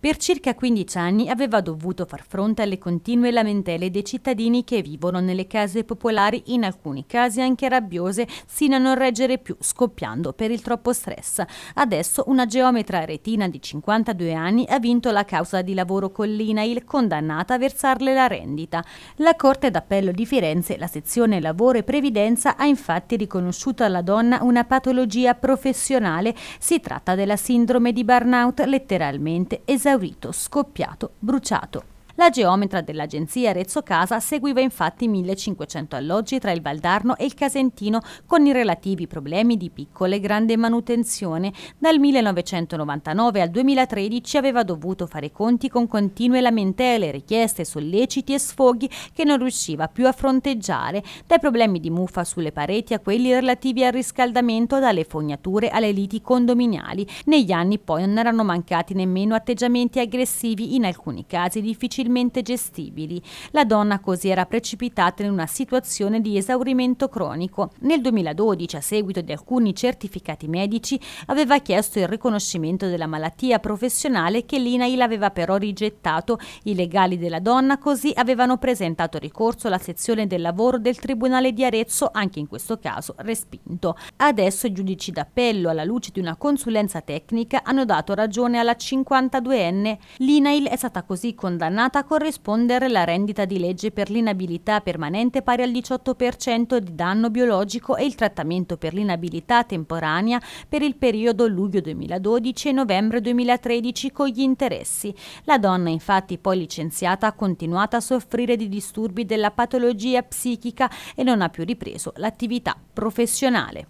Per circa 15 anni aveva dovuto far fronte alle continue lamentele dei cittadini che vivono nelle case popolari, in alcuni casi anche rabbiose, sino a non reggere più, scoppiando per il troppo stress. Adesso una geometra retina di 52 anni ha vinto la causa di lavoro con l'INAIL, condannata a versarle la rendita. La Corte d'Appello di Firenze, la sezione Lavoro e Previdenza, ha infatti riconosciuto alla donna una patologia professionale. Si tratta della sindrome di burnout, letteralmente esagerata esaurito, scoppiato, bruciato. La geometra dell'agenzia Arezzo Casa seguiva infatti 1500 alloggi tra il Valdarno e il Casentino con i relativi problemi di piccola e grande manutenzione. Dal 1999 al 2013 aveva dovuto fare conti con continue lamentele, richieste, solleciti e sfoghi che non riusciva più a fronteggiare, dai problemi di muffa sulle pareti a quelli relativi al riscaldamento, dalle fognature alle liti condominiali. Negli anni poi non erano mancati nemmeno atteggiamenti aggressivi, in alcuni casi difficilmente difficilmente gestibili. La donna così era precipitata in una situazione di esaurimento cronico. Nel 2012, a seguito di alcuni certificati medici, aveva chiesto il riconoscimento della malattia professionale che l'INAIL aveva però rigettato. I legali della donna così avevano presentato ricorso alla sezione del lavoro del Tribunale di Arezzo, anche in questo caso respinto. Adesso i giudici d'appello, alla luce di una consulenza tecnica, hanno dato ragione alla 52enne. L'INAIL è stata così condannata continuata a corrispondere la rendita di legge per l'inabilità permanente pari al 18% di danno biologico e il trattamento per l'inabilità temporanea per il periodo luglio 2012 e novembre 2013 con gli interessi. La donna infatti poi licenziata ha continuato a soffrire di disturbi della patologia psichica e non ha più ripreso l'attività professionale.